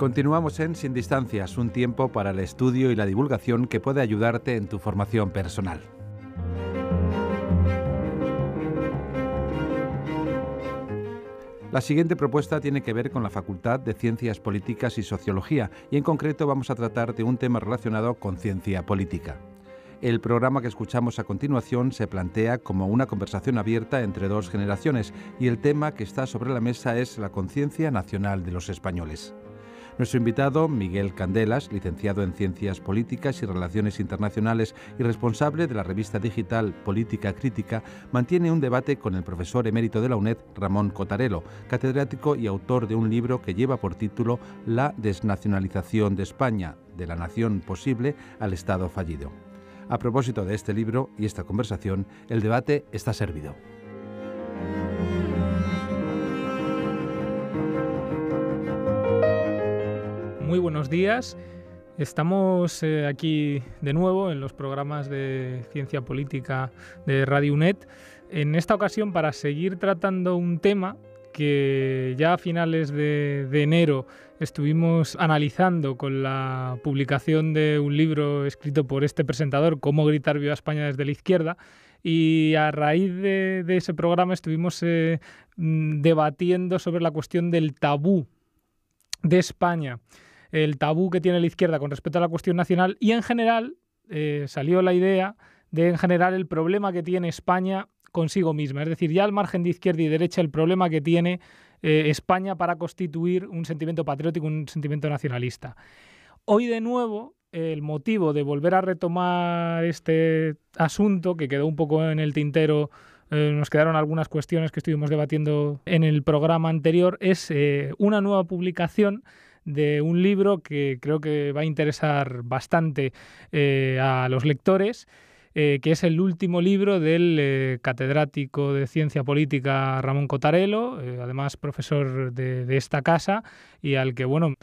Continuamos en Sin Distancias, un tiempo para el estudio y la divulgación que puede ayudarte en tu formación personal. La siguiente propuesta tiene que ver con la Facultad de Ciencias Políticas y Sociología y en concreto vamos a tratar de un tema relacionado con ciencia política. El programa que escuchamos a continuación se plantea como una conversación abierta entre dos generaciones y el tema que está sobre la mesa es la conciencia nacional de los españoles. Nuestro invitado, Miguel Candelas, licenciado en Ciencias Políticas y Relaciones Internacionales y responsable de la revista digital Política Crítica, mantiene un debate con el profesor emérito de la UNED, Ramón Cotarelo, catedrático y autor de un libro que lleva por título La desnacionalización de España, de la nación posible al Estado fallido. A propósito de este libro y esta conversación, el debate está servido. muy buenos días. Estamos eh, aquí de nuevo en los programas de ciencia política de Radio UNED, en esta ocasión para seguir tratando un tema que ya a finales de, enero estuvimos analizando con la publicación de un libro escrito por este presentador, Cómo gritar viva España desde la izquierda, y a raíz de, ese programa estuvimos eh, mm, debatiendo sobre la cuestión del tabú de España el tabú que tiene la izquierda con respecto a la cuestión nacional y en general eh, salió la idea de en general el problema que tiene España consigo misma, es decir, ya al margen de izquierda y derecha el problema que tiene eh, España para constituir un sentimiento patriótico, un sentimiento nacionalista. Hoy de nuevo el motivo de volver a retomar este asunto que quedó un poco en el tintero eh, nos quedaron algunas cuestiones que estuvimos debatiendo en el programa anterior, es una nueva publicación de un libro que creo que va a interesar bastante eh, a los lectores. Eh, que es el último libro del eh, catedrático de ciencia política Ramón Cotarello, además profesor de, de, esta casa y al que, bueno,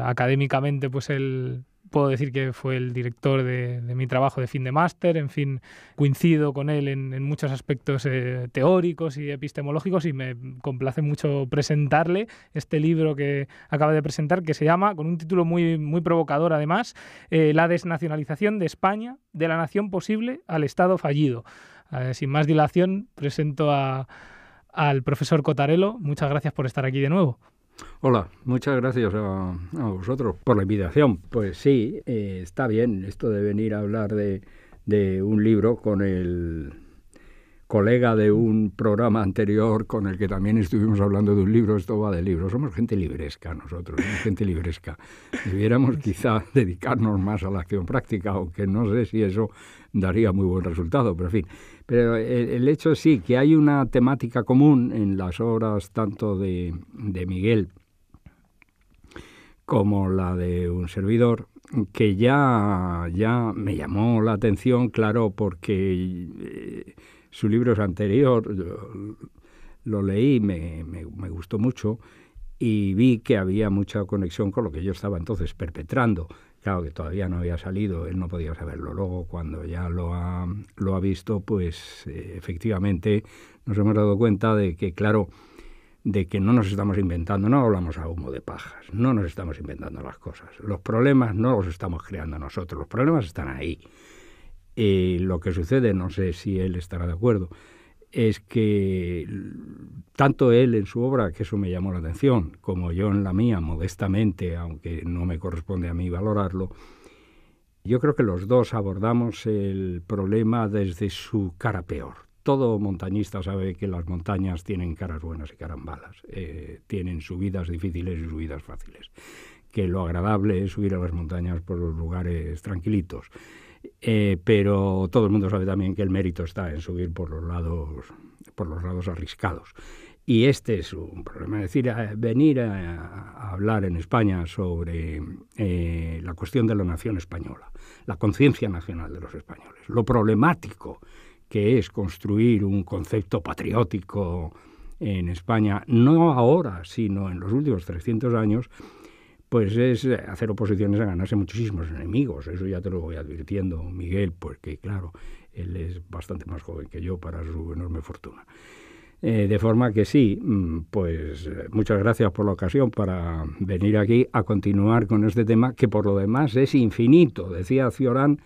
académicamente pues él puedo decir que fue el director de, mi trabajo de fin de máster, en fin, coincido con él en, muchos aspectos eh, teóricos y epistemológicos y me complace mucho presentarle este libro que acaba de presentar, que se llama, con un título muy, muy provocador además, eh, La desnacionalización de España, de la nación posible al Estado fallido. Eh, sin más dilación, presento al profesor Cotarello. Muchas gracias por estar aquí de nuevo. Hola, muchas gracias a, vosotros por la invitación. Pues sí, eh, está bien esto de venir a hablar de, un libro con el colega de un programa anterior con el que también estuvimos hablando de un libro, esto va de libro. somos gente libresca nosotros, gente libresca. Debiéramos quizá dedicarnos más a la acción práctica, aunque no sé si eso daría muy buen resultado, pero en fin, pero el, hecho sí que hay una temática común en las obras tanto de, Miguel como la de un servidor, que ya, ya me llamó la atención, claro, porque eh, su libro es anterior, lo, leí, me, me, gustó mucho y vi que había mucha conexión con lo que yo estaba entonces perpetrando que todavía no había salido, él no podía saberlo. Luego, cuando ya lo ha, lo ha visto, pues eh, efectivamente nos hemos dado cuenta de que, claro, de que no nos estamos inventando, no hablamos a humo de pajas, no nos estamos inventando las cosas. Los problemas no los estamos creando nosotros, los problemas están ahí. Eh, lo que sucede, no sé si él estará de acuerdo, es que tanto él en su obra, que eso me llamó la atención, como yo en la mía, modestamente, aunque no me corresponde a mí valorarlo, yo creo que los dos abordamos el problema desde su cara peor. Todo montañista sabe que las montañas tienen caras buenas y caras malas, eh, tienen subidas difíciles y subidas fáciles, que lo agradable es subir a las montañas por los lugares tranquilitos eh, pero todo el mundo sabe también que el mérito está en subir por los lados, por los lados arriscados. Y este es un problema. Es decir, eh, venir a, hablar en España sobre eh, la cuestión de la nación española, la conciencia nacional de los españoles, lo problemático que es construir un concepto patriótico en España, no ahora, sino en los últimos 300 años, pues es eh, hacer oposiciones a ganarse muchísimos enemigos. Eso ya te lo voy advirtiendo, Miguel, porque claro, él es bastante más joven que yo para su enorme fortuna. Eh, de forma que sí, mm, pues eh, muchas gracias por la ocasión para venir aquí a continuar con este tema que por lo demás es infinito. Decía Ciorán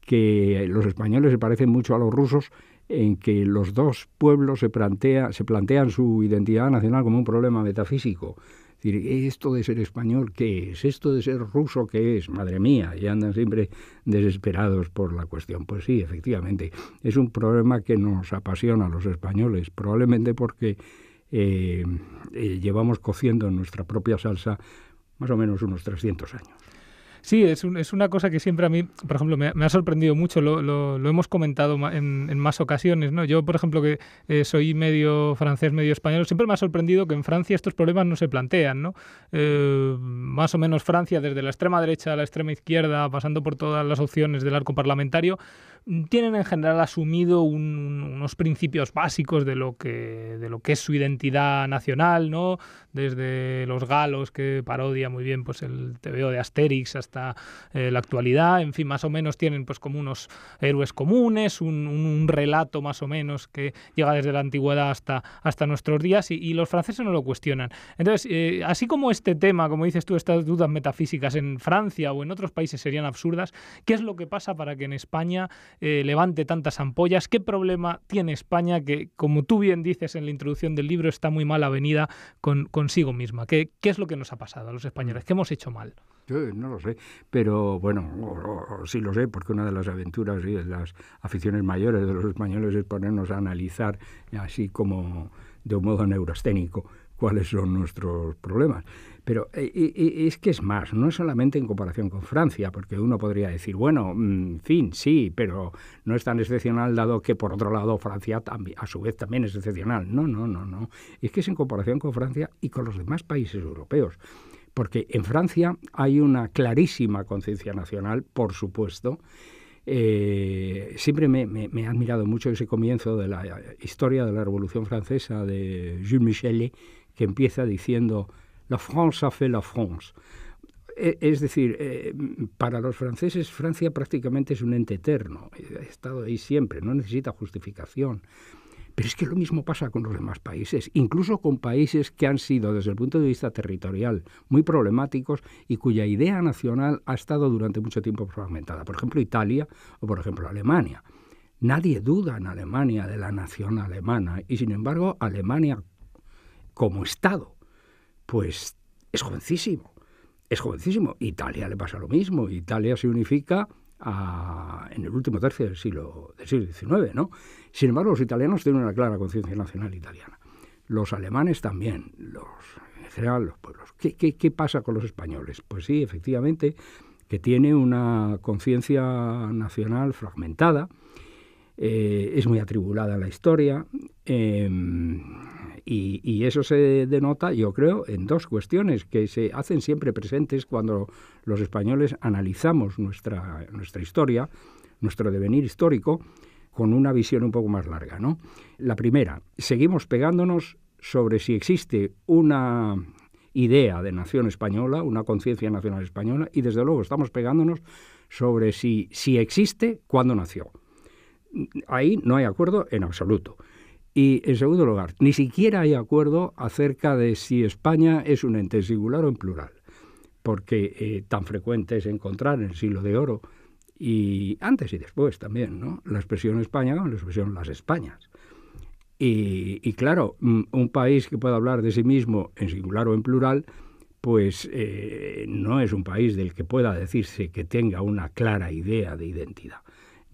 que los españoles se parecen mucho a los rusos en que los dos pueblos se, plantea, se plantean su identidad nacional como un problema metafísico esto de ser español, ¿qué es? Esto de ser ruso, ¿qué es? Madre mía, y andan siempre desesperados por la cuestión. Pues sí, efectivamente, es un problema que nos apasiona a los españoles, probablemente porque eh, eh, llevamos cociendo nuestra propia salsa más o menos unos 300 años. Sí, es, una cosa que siempre a mí, por ejemplo, me, ha sorprendido mucho, lo, hemos comentado en, más ocasiones, ¿no? Yo, por ejemplo, que eh, soy medio francés, medio español, siempre me ha sorprendido que en Francia estos problemas no se plantean, ¿no? Eh, más o menos Francia, desde la extrema derecha a la extrema izquierda, pasando por todas las opciones del arco parlamentario, tienen en general asumido unos principios básicos de lo, que, de lo que es su identidad nacional, ¿no? Desde los galos, que parodia muy bien pues, el TVO de Asterix hasta eh, la actualidad, en fin, más o menos tienen pues, como unos héroes comunes, un, relato más o menos que llega desde la antigüedad hasta, hasta nuestros días y, los franceses no lo cuestionan. Entonces, eh, así como este tema, como dices tú, estas dudas metafísicas en Francia o en otros países serían absurdas, ¿qué es lo que pasa para que en España eh, levante tantas ampollas? ¿Qué problema tiene España que, como tú bien dices en la introducción del libro, está muy mal avenida consigo misma? ¿Qué, es lo que nos ha pasado a los españoles? Mm. ¿Qué hemos hecho mal? Yo no lo sé, pero bueno, sí lo sé, porque una de las aventuras y de las aficiones mayores de los españoles es ponernos a analizar así como de un modo neurosténico cuáles son nuestros problemas. Pero eh, es que es más, no es solamente en comparación con Francia, porque uno podría decir, bueno, mm, fin, sí, pero no es tan excepcional dado que por otro lado Francia a su vez también es excepcional. No, no, no, no. Es que es en comparación con Francia y con los demás países europeos. Porque en Francia hay una clarísima conciencia nacional, por supuesto, eh, siempre me, ha admirado mucho ese comienzo de la eh, historia de la Revolución Francesa de Jules Michelet, que empieza diciendo La France a fait la France. E, es decir, eh, para los franceses Francia prácticamente es un ente eterno, eh, ha estado ahí siempre, no necesita justificación. Pero es que lo mismo pasa con los demás países, incluso con países que han sido, desde el punto de vista territorial, muy problemáticos y cuya idea nacional ha estado durante mucho tiempo fragmentada. Por ejemplo, Italia o, por ejemplo, Alemania. Nadie duda en Alemania de la nación alemana y, sin embargo, Alemania como Estado, pues es jovencísimo, es jovencísimo. Italia le pasa lo mismo, Italia se unifica en el último tercio del siglo, del siglo XIX, ¿no? Sin embargo, los italianos tienen una clara conciencia nacional italiana. Los alemanes también, los, en general los pueblos. ¿Qué, qué pasa con los españoles? Pues sí, efectivamente, que tiene una conciencia nacional fragmentada, eh, es muy atribulada la historia. Em, y, eso se denota, yo creo, en dos cuestiones que se hacen siempre presentes cuando los españoles analizamos nuestra, historia, nuestro devenir histórico, con una visión un poco más larga. ¿no? La primera, seguimos pegándonos sobre si existe una idea de nación española, una conciencia nacional española, y desde luego estamos pegándonos sobre si, si existe, cuándo nació ahí no hay acuerdo en absoluto. Y en segundo lugar, ni siquiera hay acuerdo acerca de si España es un ente singular o en plural, porque eh, tan frecuente es encontrar en el siglo de oro y antes y después también, ¿no? La expresión España con la expresión las Españas. Y, claro, mm, un país que pueda hablar de sí mismo en singular o en plural, pues eh, no es un país del que pueda decirse que tenga una clara idea de identidad.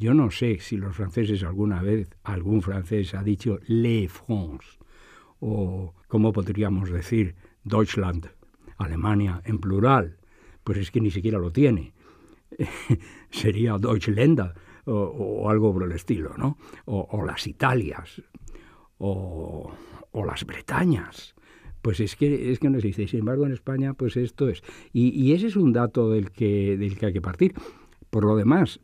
Yo no sé si los franceses alguna vez, algún francés ha dicho Le France, o cómo podríamos decir Deutschland, Alemania en plural, pues es que ni siquiera lo tiene. Sería Deutschland... o, algo por el estilo, ¿no? O, las Italias, o, las Bretañas. Pues es que, es que no existe. Sin embargo, en España, pues esto es. Y, ese es un dato del que, del que hay que partir. Por lo demás,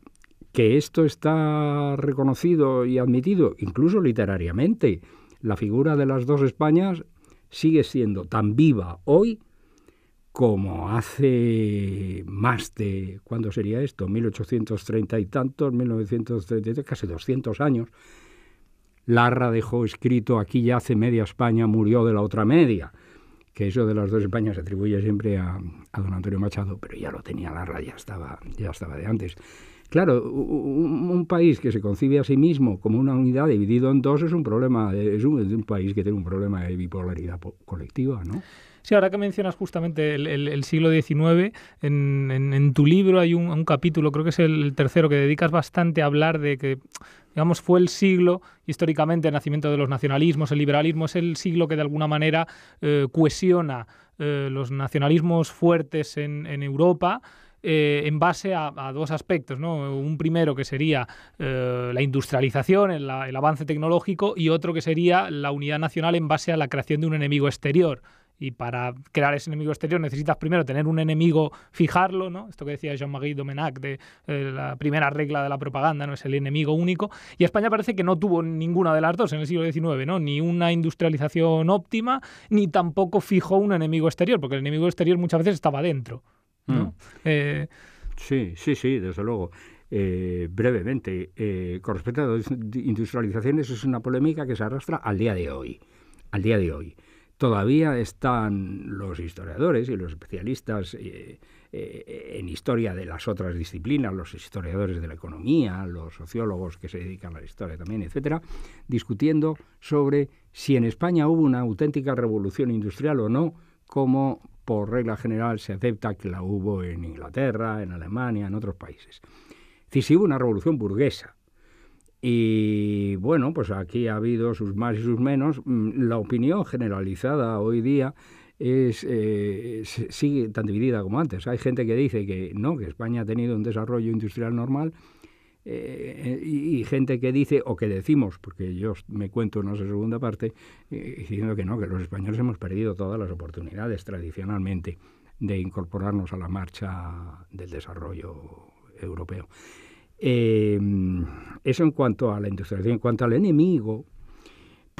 que esto está reconocido y admitido, incluso literariamente. La figura de las dos Españas sigue siendo tan viva hoy como hace más de, ¿cuándo sería esto? 1830 y tantos, 1933, casi 200 años. Larra dejó escrito, aquí ya hace media España, murió de la otra media, que eso de las dos Españas se atribuye siempre a, don Antonio Machado, pero ya lo tenía Larra, ya estaba, ya estaba de antes. Claro, un, país que se concibe a sí mismo como una unidad dividido en dos es un problema, es un, país que tiene un problema de bipolaridad colectiva, ¿no? Sí, ahora que mencionas justamente el, siglo XIX, en, tu libro hay un, capítulo, creo que es el tercero, que dedicas bastante a hablar de que, digamos, fue el siglo, históricamente, el nacimiento de los nacionalismos, el liberalismo, es el siglo que de alguna manera eh, cohesiona eh, los nacionalismos fuertes en, en Europa eh, en base a, dos aspectos. ¿no? Un primero que sería eh, la industrialización, el, avance tecnológico, y otro que sería la unidad nacional en base a la creación de un enemigo exterior y para crear ese enemigo exterior necesitas primero tener un enemigo, fijarlo, Esto que decía Jean-Marie Domenac de eh, la primera regla de la propaganda, ¿no? Es el enemigo único. Y España parece que no tuvo ninguna de las dos en el siglo XIX, Ni una industrialización óptima, ni tampoco fijó un enemigo exterior, porque el enemigo exterior muchas veces estaba dentro. Mm. Eh, sí, sí, sí, desde luego. Eh, brevemente, eh, con respecto a las industrializaciones, es una polémica que se arrastra al día de hoy. Al día de hoy. Todavía están los historiadores y los especialistas en historia de las otras disciplinas, los historiadores de la economía, los sociólogos que se dedican a la historia también, etcétera, discutiendo sobre si en España hubo una auténtica revolución industrial o no, como por regla general se acepta que la hubo en Inglaterra, en Alemania, en otros países. si hubo una revolución burguesa. Y bueno, pues aquí ha habido sus más y sus menos. Mm, la opinión generalizada hoy día es, eh, sigue tan dividida como antes. Hay gente que dice que no, que España ha tenido un desarrollo industrial normal, eh, y, gente que dice, o que decimos, porque yo me cuento en esa segunda parte, eh, diciendo que no, que los españoles hemos perdido todas las oportunidades tradicionalmente de incorporarnos a la marcha del desarrollo europeo. Eh, eso en cuanto a la industrialización, en cuanto al enemigo,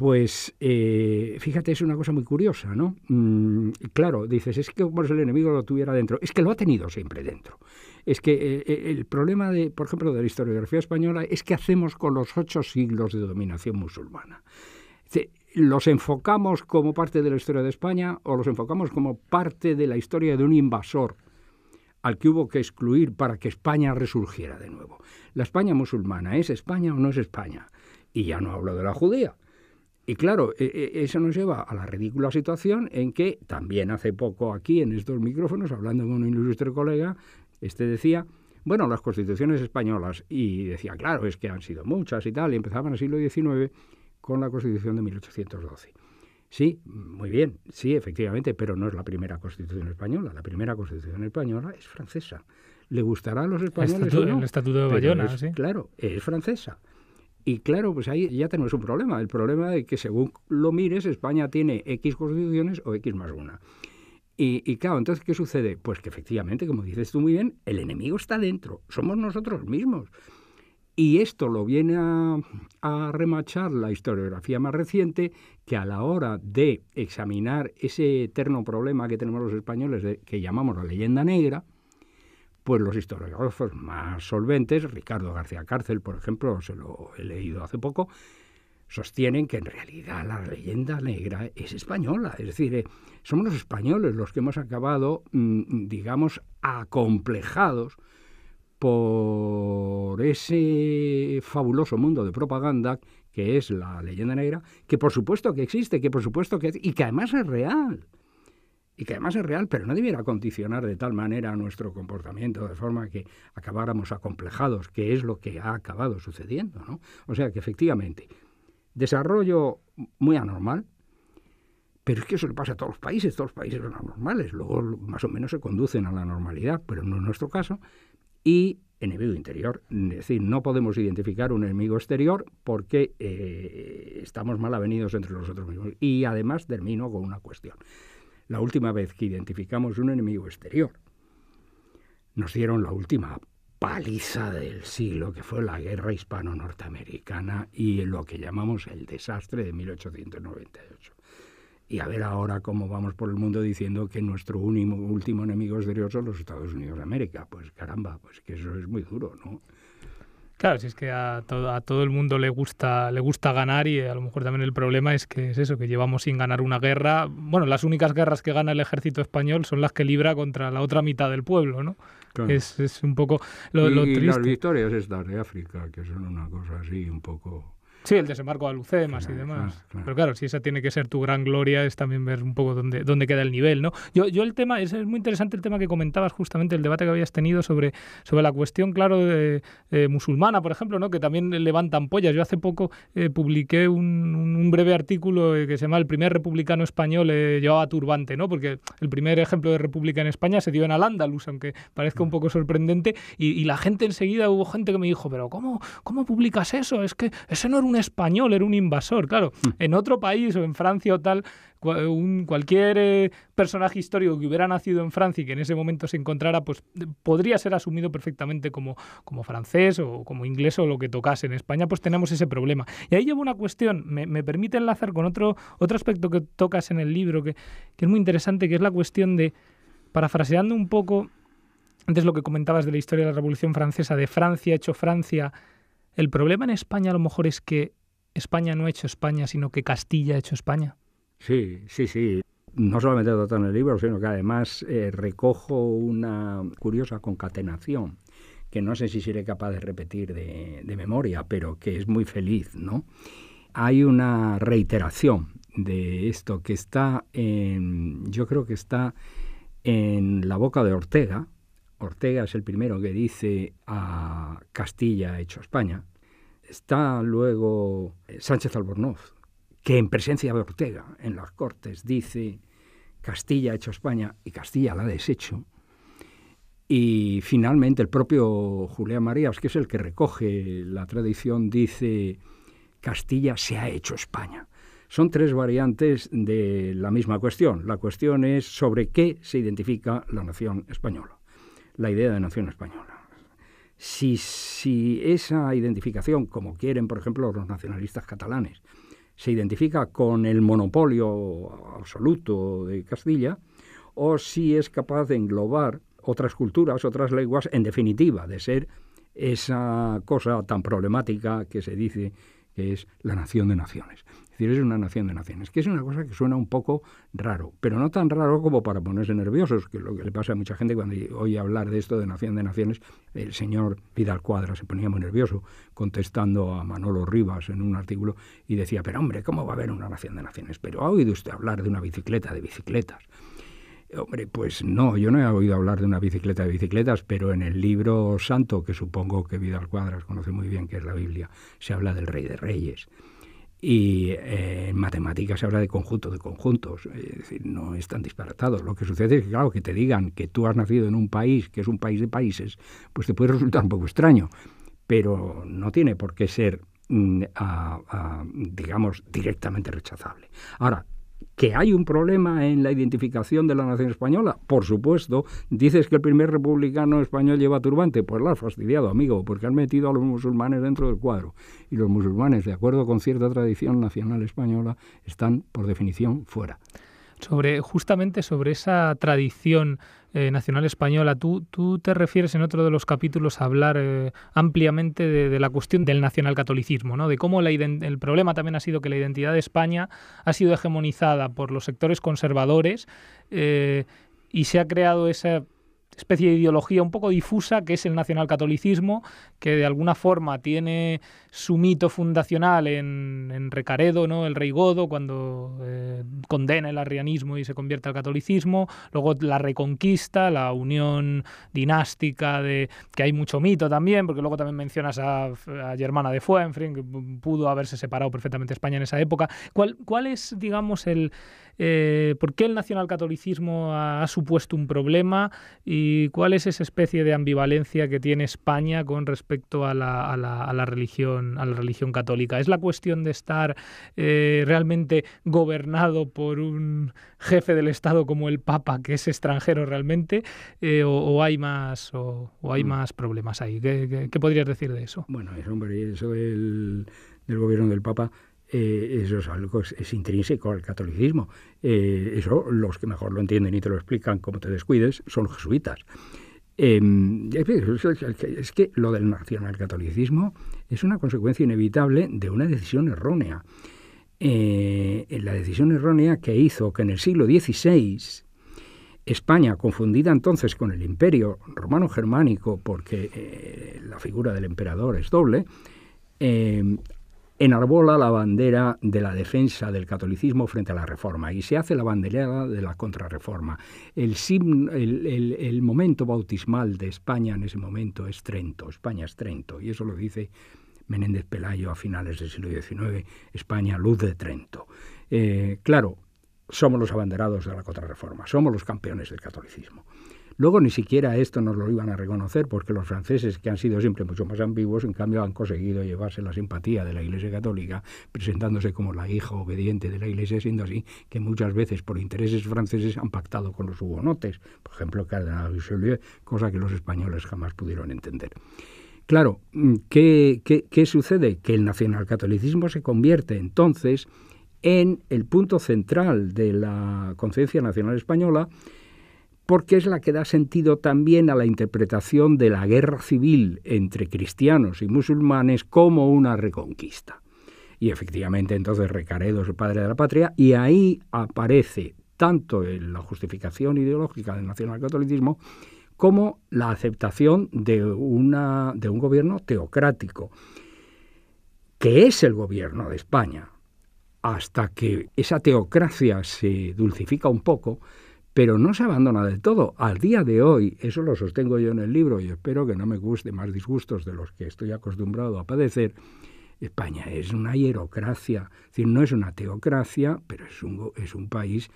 pues eh, fíjate, es una cosa muy curiosa, ¿no? Mm, claro, dices, es que como si el enemigo lo tuviera dentro. Es que lo ha tenido siempre dentro. Es que eh, eh, el problema, de, por ejemplo, de la historiografía española es que hacemos con los ocho siglos de dominación musulmana. ¿Los enfocamos como parte de la historia de España o los enfocamos como parte de la historia de un invasor? al que hubo que excluir para que España resurgiera de nuevo. La España musulmana, ¿es España o no es España? Y ya no hablo de la judía, y claro, e, e, eso nos lleva a la ridícula situación en que también hace poco aquí en estos micrófonos, hablando con un ilustre colega, este decía, bueno, las constituciones españolas, y decía, claro, es que han sido muchas y tal, y empezaban en el siglo XIX con la constitución de 1812. Sí, muy bien, sí, efectivamente, pero no es la primera constitución española. La primera constitución española es francesa. ¿Le gustará a los españoles? El estatuto, de Bayona, sí. Claro, es francesa. Y claro, pues ahí ya tenemos un problema. El problema de que según lo mires, España tiene X constituciones o X más una. Y, claro, entonces, ¿qué sucede? Pues que efectivamente, como dices tú muy bien, el enemigo está dentro, somos nosotros mismos. Y esto lo viene a, remachar la historiografía más reciente, que a la hora de examinar ese eterno problema que tenemos los españoles, que llamamos la leyenda negra, pues los historiógrafos más solventes, Ricardo García Cárcel, por ejemplo, se lo he leído hace poco, sostienen que en realidad la leyenda negra es española, es decir, eh, somos los españoles los que hemos acabado, mm, digamos, acomplejados por ese fabuloso mundo de propaganda que es la leyenda negra, que por supuesto que existe, que por supuesto que y que además es real y que además es real, pero no debiera condicionar de tal manera nuestro comportamiento de forma que acabáramos acomplejados, que es lo que ha acabado sucediendo. ¿no? O sea que efectivamente, desarrollo muy anormal, pero es que eso le pasa a todos los países, todos los países son anormales, luego más o menos se conducen a la normalidad, pero no en nuestro caso, y enemigo interior. Es decir, no podemos identificar un enemigo exterior porque eh, estamos mal avenidos entre nosotros mismos. Y además termino con una cuestión la última vez que identificamos un enemigo exterior. Nos dieron la última paliza del siglo, que fue la guerra hispano-norteamericana y lo que llamamos el desastre de 1898. Y a ver ahora cómo vamos por el mundo diciendo que nuestro último, último enemigo exterior son los Estados Unidos de América. Pues caramba, pues que eso es muy duro, ¿no? Claro, si es que a todo, todo el mundo le gusta, le gusta ganar y a lo mejor también el problema es que es eso, que llevamos sin ganar una guerra. Bueno, las únicas guerras que gana el ejército español son las que libra contra la otra mitad del pueblo, ¿no? Es, un poco lo, lo triste. Y las victorias estas de África, que son una cosa así un poco Sí, el desembarco de Lucemas y demás. Pero claro, si esa tiene que ser tu gran gloria, es también ver un poco dónde, dónde queda el nivel, ¿no? Yo, yo el tema, es, es muy interesante el tema que comentabas justamente, el debate que habías tenido sobre, sobre la cuestión, claro, de, eh, musulmana, por ejemplo, ¿no? Que también levanta pollas. Yo hace poco eh, publiqué un, un, breve artículo eh, que se llama El primer republicano español eh, llevaba turbante, ¿no? Porque el primer ejemplo de república en España se dio en Al-Ándalus, aunque parezca un poco sorprendente, y, la gente enseguida, hubo gente que me dijo, pero ¿cómo, cómo publicas eso? Es que ese no un español, era un invasor. Claro, hmm. en otro país o en Francia o tal, un, cualquier eh, personaje histórico que hubiera nacido en Francia y que en ese momento se encontrara, pues podría ser asumido perfectamente como, como francés o como inglés o lo que tocase. En España pues tenemos ese problema. Y ahí llevo una cuestión, me, me permite enlazar con otro, otro aspecto que tocas en el libro, que, que es muy interesante, que es la cuestión de, parafraseando un poco antes lo que comentabas de la historia de la Revolución Francesa, de Francia hecho Francia, ¿El problema en España a lo mejor es que España no ha hecho España, sino que Castilla ha hecho España? Sí, sí, sí. No solamente lo en el libro, sino que además eh, recojo una curiosa concatenación que no sé si seré capaz de repetir de, memoria, pero que es muy feliz, ¿no? Hay una reiteración de esto que está en, yo creo que está en la boca de Ortega. Ortega es el primero que dice a ah, Castilla hecho España. Está luego eh, Sánchez Albornoz, que en presencia de Ortega en las Cortes dice Castilla ha hecho España y Castilla la ha deshecho. Y finalmente el propio Julián Marías, que es el que recoge la tradición, dice Castilla se ha hecho España. Son tres variantes de la misma cuestión. La cuestión es sobre qué se identifica la nación española, la idea de nación española. Si, esa identificación, como quieren, por ejemplo, los nacionalistas catalanes, se identifica con el monopolio absoluto de Castilla, o si es capaz de englobar otras culturas, otras lenguas, en definitiva, de ser esa cosa tan problemática que se dice que es la nación de naciones es una nación de naciones, que es una cosa que suena un poco raro, pero no tan raro como para ponerse nerviosos, que es lo que le pasa a mucha gente cuando oye hablar de esto de nación de naciones. El señor Vidal Cuadras se ponía muy nervioso contestando a Manolo Rivas en un artículo y decía, pero hombre, ¿cómo va a haber una nación de naciones? Pero ha oído usted hablar de una bicicleta de bicicletas. Hombre, pues no, yo no he oído hablar de una bicicleta de bicicletas, pero en el libro santo, que supongo que Vidal Cuadras conoce muy bien, que es la Biblia, se habla del Rey de Reyes. Y eh, en matemáticas se habla de conjunto de conjuntos, eh, es decir, no es tan disparatado. Lo que sucede es que, claro, que te digan que tú has nacido en un país que es un país de países, pues te puede resultar un poco extraño, pero no tiene por qué ser, mm, digamos, directamente rechazable. Ahora, ¿Que hay un problema en la identificación de la nación española? Por supuesto. ¿Dices que el primer republicano español lleva turbante? Pues lo has fastidiado, amigo, porque han metido a los musulmanes dentro del cuadro. Y los musulmanes, de acuerdo con cierta tradición nacional española, están por definición fuera. Sobre, justamente sobre esa tradición eh, nacional Española. Tú, tú te refieres en otro de los capítulos a hablar eh, ampliamente de, la cuestión del nacionalcatolicismo, ¿no? de cómo la el problema también ha sido que la identidad de España ha sido hegemonizada por los sectores conservadores eh, y se ha creado esa especie de ideología un poco difusa que es el nacionalcatolicismo, que de alguna forma tiene su mito fundacional en, en Recaredo, ¿no? el rey Godo, cuando eh, condena el arrianismo y se convierte al catolicismo, luego la reconquista, la unión dinástica, de, que hay mucho mito también, porque luego también mencionas a, a Germana de Fuenfrin, que pudo haberse separado perfectamente España en esa época. ¿Cuál, cuál es, digamos, el eh, por qué el nacionalcatolicismo ha, supuesto un problema y cuál es esa especie de ambivalencia que tiene España con respecto a la, religión, a la religión católica. ¿Es la cuestión de estar eh, realmente gobernado por un jefe del Estado como el Papa, que es extranjero realmente, eh, o, hay más o, hay mm. más problemas ahí? ¿Qué, podrías decir de eso? Bueno, eso del gobierno del Papa eh, eso es algo es, es intrínseco al catolicismo. Eh, eso los que mejor lo entienden y te lo explican como te descuides son los jesuitas. Em, es que lo del nacional catolicismo es una consecuencia inevitable de una decisión errónea. Eh, la decisión errónea que hizo que en el siglo XVI España, confundida entonces con el imperio romano-germánico, porque la figura del emperador es doble, em, enarbola la bandera de la defensa del catolicismo frente a la reforma y se hace la bandera de la contrarreforma. El, el, momento bautismal de España en ese momento es Trento, España es Trento, y eso lo dice Menéndez Pelayo a finales del siglo XIX, España, luz de Trento. Eh, claro, somos los abanderados de la contrarreforma, somos los campeones del catolicismo. Luego ni siquiera esto nos lo iban a reconocer porque los franceses, que han sido siempre mucho más ambiguos, en cambio han conseguido llevarse la simpatía de la Iglesia Católica, presentándose como la hija obediente de la Iglesia, siendo así que muchas veces por intereses franceses han pactado con los hugonotes, por ejemplo, Cardenal Richelieu, cosa que los españoles jamás pudieron entender. Claro, mm, ¿qué, qué, qué sucede? Que el nacionalcatolicismo se convierte entonces en el punto central de la conciencia nacional española, porque es la que da sentido también a la interpretación de la guerra civil entre cristianos y musulmanes como una reconquista. Y efectivamente entonces Recaredo es el padre de la patria y ahí aparece tanto la justificación ideológica del nacionalcatolicismo como la aceptación de, una, de un gobierno teocrático, que es el gobierno de España. Hasta que esa teocracia se dulcifica un poco, pero no se abandona del todo. Al día de hoy, eso lo sostengo yo en el libro y espero que no me guste más disgustos de los que estoy acostumbrado a padecer, España es una hierocracia, es decir, no es una teocracia, pero es un, es un país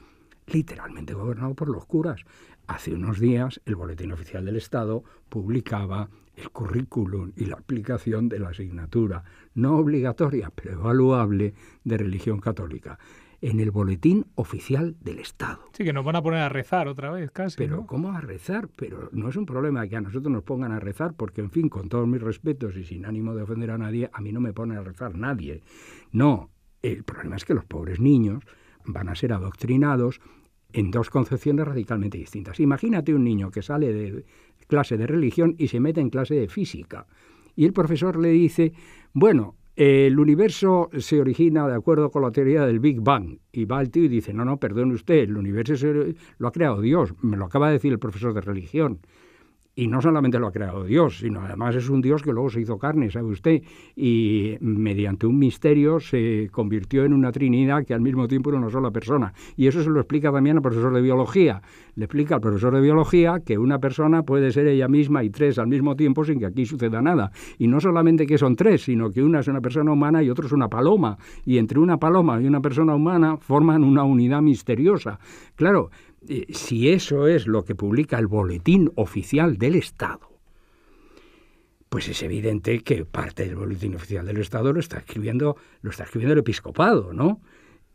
literalmente gobernado por los curas. Hace unos días el Boletín Oficial del Estado publicaba el currículum y la aplicación de la asignatura, no obligatoria, pero evaluable, de religión católica en el boletín oficial del Estado. Sí, que nos van a poner a rezar otra vez, casi. Pero ¿cómo a rezar? Pero no es un problema que a nosotros nos pongan a rezar, porque, en fin, con todos mis respetos y sin ánimo de ofender a nadie, a mí no me pone a rezar nadie. No, el problema es que los pobres niños van a ser adoctrinados en dos concepciones radicalmente distintas. Imagínate un niño que sale de clase de religión y se mete en clase de física. Y el profesor le dice, bueno, el universo se origina de acuerdo con la teoría del Big Bang. Y va el tío y dice, no, no, perdone usted, el universo lo ha creado Dios, me lo acaba de decir el profesor de religión. Y no solamente lo ha creado Dios, sino además es un Dios que luego se hizo carne, ¿sabe usted? Y mediante un misterio se convirtió en una trinidad que al mismo tiempo era una sola persona. Y eso se lo explica también al profesor de biología. Le explica al profesor de biología que una persona puede ser ella misma y tres al mismo tiempo sin que aquí suceda nada. Y no solamente que son tres, sino que una es una persona humana y otra es una paloma. Y entre una paloma y una persona humana forman una unidad misteriosa. Claro, eh, si eso es lo que publica el Boletín Oficial del Estado, pues es evidente que parte del Boletín Oficial del Estado lo está escribiendo, lo está escribiendo el episcopado, ¿no?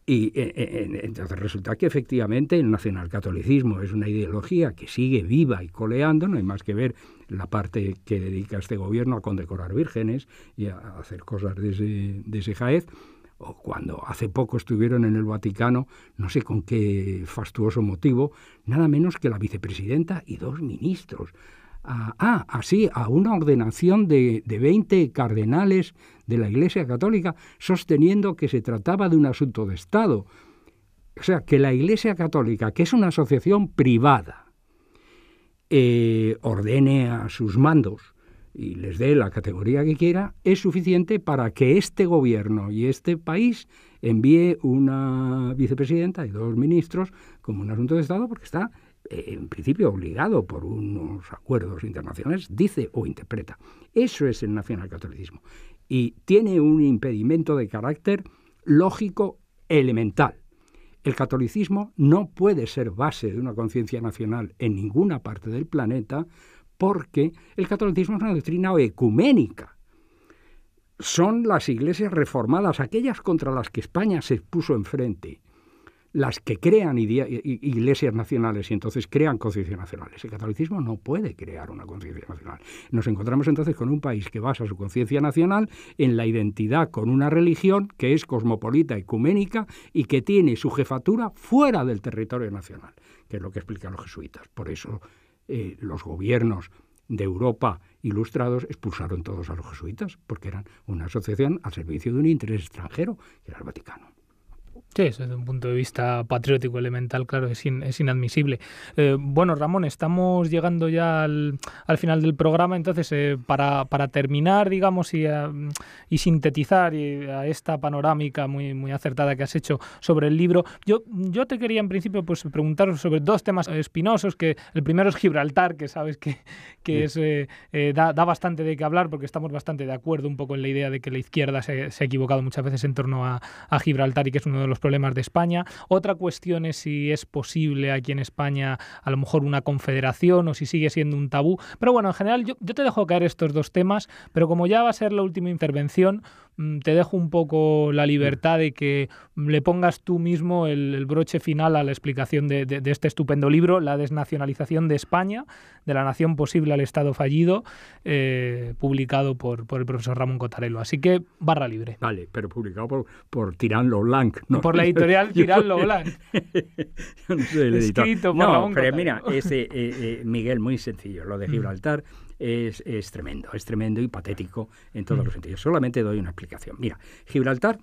Y eh, eh, entonces resulta que efectivamente el nacionalcatolicismo es una ideología que sigue viva y coleando, no hay más que ver la parte que dedica este gobierno a condecorar vírgenes y a hacer cosas de de ese jaez, o cuando hace poco estuvieron en el Vaticano, no sé con qué fastuoso motivo, nada menos que la vicepresidenta y dos ministros. Ah, ah así, a una ordenación de, 20 cardenales de la Iglesia Católica, sosteniendo que se trataba de un asunto de Estado. O sea, que la Iglesia Católica, que es una asociación privada, eh, ordene a sus mandos y les dé la categoría que quiera, es suficiente para que este gobierno y este país envíe una vicepresidenta y dos ministros como un asunto de Estado porque está eh, en principio obligado por unos acuerdos internacionales, dice o interpreta. Eso es el nacionalcatolicismo. Y tiene un impedimento de carácter lógico elemental. El catolicismo no puede ser base de una conciencia nacional en ninguna parte del planeta porque el catolicismo es una doctrina ecuménica. Son las iglesias reformadas, aquellas contra las que España se puso enfrente, las que crean iglesias nacionales y entonces crean conciencias nacionales. El catolicismo no puede crear una conciencia nacional. Nos encontramos entonces con un país que basa su conciencia nacional en la identidad con una religión que es cosmopolita, ecuménica y que tiene su jefatura fuera del territorio nacional, que es lo que explican los jesuitas. Por eso eh, los gobiernos de Europa ilustrados expulsaron todos a los jesuitas, porque eran una asociación al servicio de un interés extranjero, que era el Vaticano. Sí, desde un punto de vista patriótico elemental, claro, es, inadmisible. Eh, bueno, Ramón, estamos llegando ya al, final del programa, entonces eh, para, terminar, digamos, y, eh, sintetizar a esta panorámica muy, muy acertada que has hecho sobre el libro, yo, yo te quería en principio pues, preguntar sobre dos temas espinosos, que el primero es Gibraltar, que sabes que, es, da, bastante de qué hablar porque estamos bastante de acuerdo un poco en la idea de que la izquierda se, ha equivocado muchas veces en torno a Gibraltar y que es uno de los problemas de España. Otra cuestión es si es posible aquí en España a lo mejor una confederación o si sigue siendo un tabú. Pero bueno, en general yo te dejo caer estos dos temas, pero como ya va a ser la última intervención, Mm, te dejo un poco la mm. libertad de que le pongas tú mismo el, broche final a la explicación de, este estupendo libro, La desnacionalización de España, de la nación posible al Estado fallido, eh, publicado por, el profesor Ramón Cotarello. Así que barra libre. Vale, pero publicado por, por Tirán Loblanc. ¿no? Por la editorial Tirán Loblanc. no no, pero mira, ese, eh, eh, Miguel, muy sencillo, lo de mm. Gibraltar es, tremendo, es tremendo y patético en todos mm. los sentidos. Solamente doy una explicación. Mira, Gibraltar,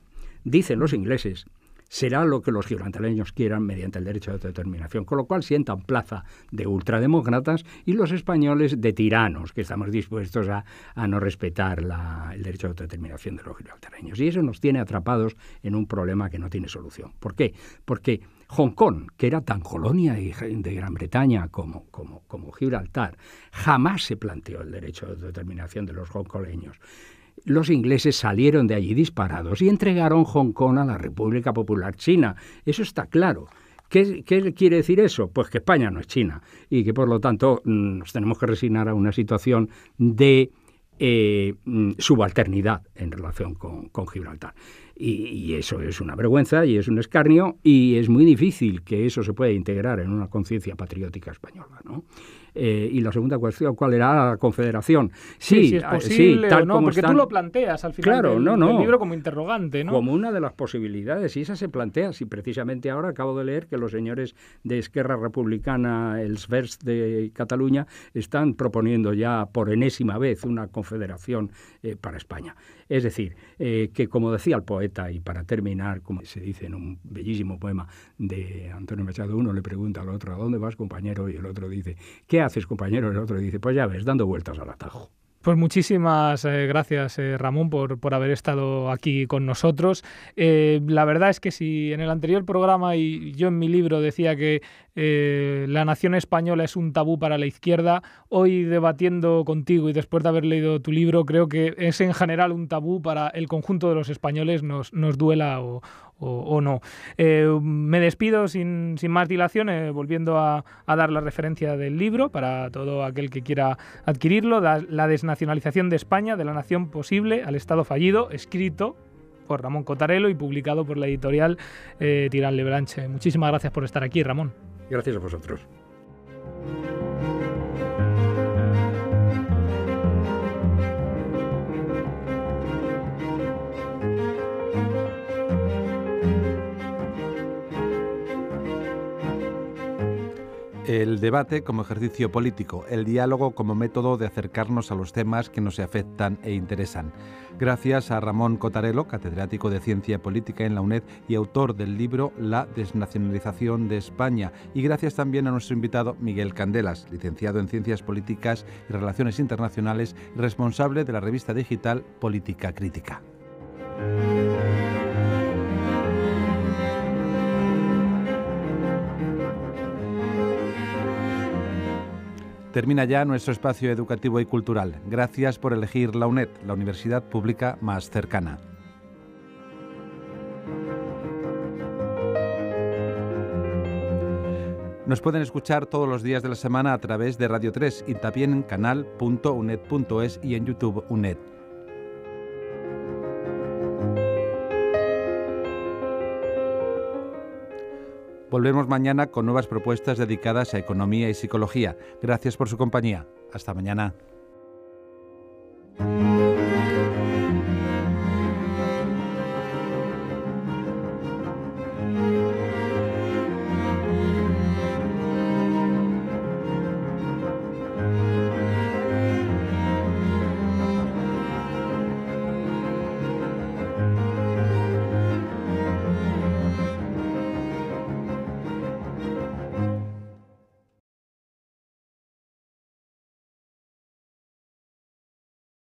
dicen los ingleses, será lo que los gibraltareños quieran mediante el derecho de autodeterminación, con lo cual sientan plaza de ultrademócratas y los españoles de tiranos, que estamos dispuestos a, a no respetar la, el derecho de autodeterminación de los gibraltareños. Y eso nos tiene atrapados en un problema que no tiene solución. ¿Por qué? Porque Hong Kong, que era tan colonia de Gran Bretaña como, como, como Gibraltar, jamás se planteó el derecho de determinación de los hongkoleños los ingleses salieron de allí disparados y entregaron Hong Kong a la República Popular China. Eso está claro. ¿Qué, ¿Qué, quiere decir eso? Pues que España no es China y que por lo tanto mm, nos tenemos que resignar a una situación de eh, mm, subalternidad en relación con, Gibraltar. Y, y, eso es una vergüenza y es un escarnio y es muy difícil que eso se pueda integrar en una conciencia patriótica española. ¿no? Eh, y la segunda cuestión, ¿cuál era la confederación? Sí, sí eh, tal no, porque tú lo planteas al final claro, del, libro como interrogante, ¿no? Como una de las posibilidades, y esa se plantea, si precisamente ahora acabo de leer que los señores de Esquerra Republicana, el SVERS de Cataluña, están proponiendo ya por enésima vez una confederación eh, para España. Es decir, que como decía el poeta, y para terminar, como se dice en un bellísimo poema de Antonio Machado, uno le pregunta al otro, ¿a dónde vas, compañero? Y el otro dice, ¿qué Gracias, compañero? El otro dice, pues ya ves, dando vueltas al atajo. Pues muchísimas eh, gracias, eh, Ramón, por, por, haber estado aquí con nosotros. Eh, la verdad es que si en el anterior programa y yo en mi libro decía que la nación española es un tabú para la izquierda, hoy debatiendo contigo y después de haber leído tu libro, creo que es en general un tabú para el conjunto de los españoles, nos, nos duela o, o, no. Eh, me despido sin, sin más dilación, volviendo a, a, dar la referencia del libro para todo aquel que quiera adquirirlo, La desnacionalización de España, de la nación posible al Estado fallido, escrito por Ramón Cotarelo y publicado por la editorial eh, Lebranche. Muchísimas gracias por estar aquí, Ramón. Gracias a vosotros. El debate como ejercicio político, el diálogo como método de acercarnos a los temas que nos afectan e interesan. Gracias a Ramón Cotarello, catedrático de Ciencia Política en la UNED y autor del libro La desnacionalización de España. Y gracias también a nuestro invitado Miguel Candelas, licenciado en Ciencias Políticas y Relaciones Internacionales responsable de la revista digital Política Crítica. Termina ya nuestro espacio educativo y cultural. Gracias por elegir la UNED, la universidad pública más cercana. Nos pueden escuchar todos los días de la semana a través de Radio 3 y también en canal.uned.es y en YouTube UNED. Volvemos mañana con nuevas propuestas dedicadas a economía y psicología. Gracias por su compañía. Hasta mañana.